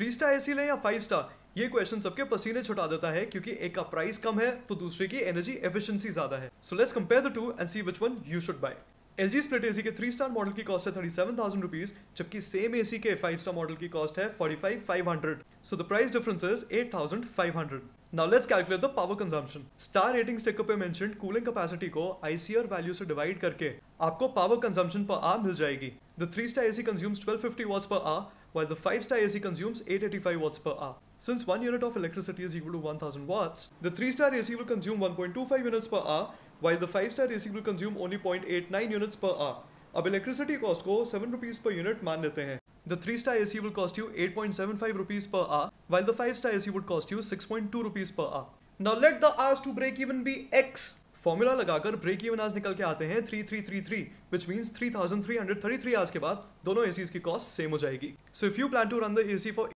Three star AC लें या five star ये क्वेश्चन सबके पसीने छुटा देता है क्योंकि एक का प्राइस कम है तो दूसरे की एनर्जी एफिशिएंसी ज्यादा है so let's compare the two and see which one you should buy L G split AC के थ्री स्टार मॉडल की कॉस्ट है थर्टी सेवन थाउजेंड रुपीज जबकि सेम एसी के फाइव स्टार मॉडल की cost है forty five five hundred so the price difference is eight thousand five hundred now let's calculate the power consumption star rating sticker पे mention cooling capacity को ISEER value से divide करके आपको power consumption per hour मिल जाएगी the three star AC consumes twelve fifty watts per hour while the 5-star AC consumes 885 watts per hour. Since 1 unit of electricity is equal to 1000 watts, the 3-star AC will consume 1.25 units per hour, while the 5-star AC will consume only 0.89 units per hour. अब electricity cost को 7 rupees per unit. मान लेते हैं The 3 star AC will cost you 8.75 rupees per hour, while the 5 star AC would cost you 6.2 rupees per hour. Now let the hours to break even be X. Formula लगाकर break even आज निकल के आते हैं three three three three which means three thousand three hundred thirty three आज के बाद दोनों ए की कॉस्ट सेम हो जाएगी so if you plan to run the A for